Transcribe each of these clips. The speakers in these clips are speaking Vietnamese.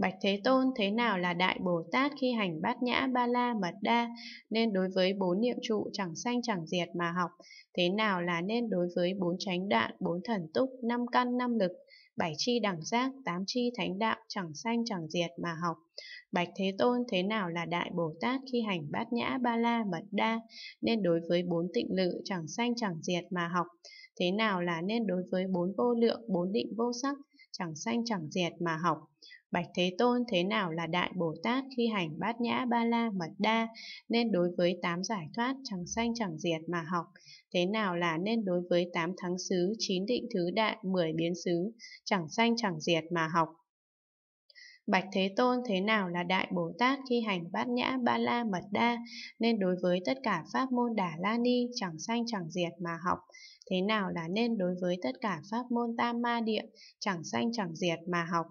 Bạch Thế Tôn thế nào là Đại Bồ Tát khi hành bát nhã ba la mật đa, nên đối với bốn niệm trụ chẳng sanh chẳng diệt mà học, thế nào là nên đối với bốn chánh đạn, bốn thần túc, năm căn, năm lực, bảy chi đẳng giác, tám chi thánh đạo chẳng sanh chẳng diệt mà học. Bạch Thế Tôn thế nào là Đại Bồ Tát khi hành bát nhã ba la mật đa, nên đối với bốn tịnh lự chẳng sanh chẳng diệt mà học, thế nào là nên đối với bốn vô lượng, bốn định vô sắc, chẳng xanh chẳng diệt mà học. Bạch Thế Tôn thế nào là Đại Bồ Tát khi hành bát nhã ba la mật đa, nên đối với tám giải thoát chẳng sanh chẳng diệt mà học, thế nào là nên đối với tám thắng xứ, chín định thứ đại, mười biến xứ, chẳng sanh chẳng diệt mà học, Bạch Thế Tôn thế nào là Đại Bồ Tát khi hành bát nhã ba la mật đa, nên đối với tất cả pháp môn đà la ni chẳng sanh chẳng diệt mà học. Thế nào là nên đối với tất cả pháp môn tam ma địa, chẳng sanh chẳng diệt mà học.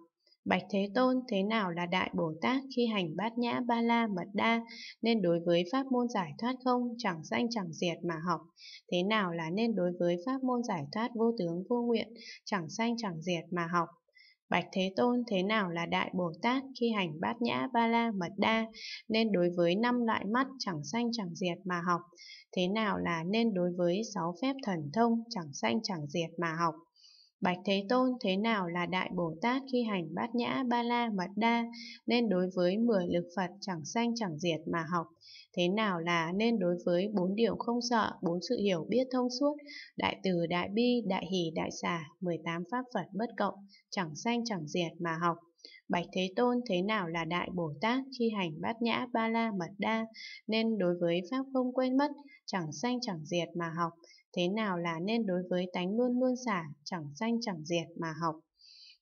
Bạch Thế Tôn thế nào là Đại Bồ Tát khi hành bát nhã ba la mật đa, nên đối với pháp môn giải thoát không, chẳng sanh chẳng diệt mà học. Thế nào là nên đối với pháp môn giải thoát vô tướng vô nguyện, chẳng sanh chẳng diệt mà học. Bạch Thế Tôn thế nào là Đại Bồ Tát khi hành bát nhã ba la mật đa, nên đối với năm loại mắt chẳng sanh chẳng diệt mà học, thế nào là nên đối với sáu phép thần thông chẳng sanh chẳng diệt mà học. Bạch Thế Tôn thế nào là Đại Bồ Tát khi hành bát nhã ba la mật đa, nên đối với mười lực Phật chẳng sanh chẳng diệt mà học. Thế nào là nên đối với bốn điều không sợ, bốn sự hiểu biết thông suốt, đại từ, đại bi, đại hỷ, đại xả, 18 pháp Phật bất cộng, chẳng sanh chẳng diệt mà học. Bạch Thế Tôn thế nào là Đại Bồ Tát khi hành bát nhã ba la mật đa, nên đối với Pháp không quên mất, chẳng sanh chẳng diệt mà học, thế nào là nên đối với tánh luôn luôn xả chẳng sanh chẳng diệt mà học.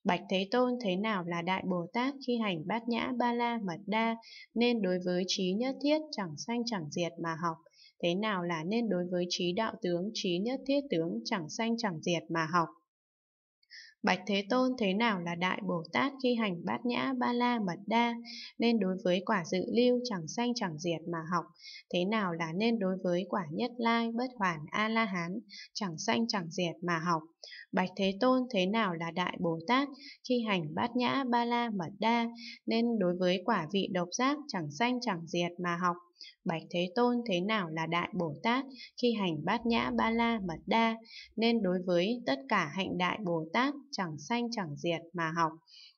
Bạch Thế Tôn thế nào là Đại Bồ Tát khi hành bát nhã ba la mật đa, nên đối với trí nhất thiết chẳng sanh chẳng diệt mà học. Thế nào là nên đối với trí đạo tướng, trí nhất thiết tướng chẳng sanh chẳng diệt mà học. Bạch Thế Tôn thế nào là Đại Bồ Tát khi hành bát nhã ba la mật đa, nên đối với quả dự lưu chẳng sanh chẳng diệt mà học, thế nào là nên đối với quả nhất lai bất hoàn a la hán, chẳng sanh chẳng diệt mà học. Bạch Thế Tôn thế nào là Đại Bồ Tát khi hành bát nhã ba la mật đa, nên đối với quả vị độc giác chẳng sanh chẳng diệt mà học. Bạch Thế Tôn thế nào là Đại Bồ Tát khi hành bát nhã ba la mật đa, nên đối với tất cả hạnh Đại Bồ Tát chẳng sanh chẳng diệt mà học.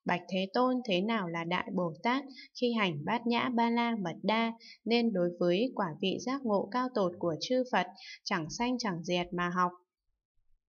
Bạch Thế Tôn thế nào là Đại Bồ Tát khi hành bát nhã ba la mật đa, nên đối với quả vị giác ngộ cao tột của chư Phật chẳng sanh chẳng diệt mà học.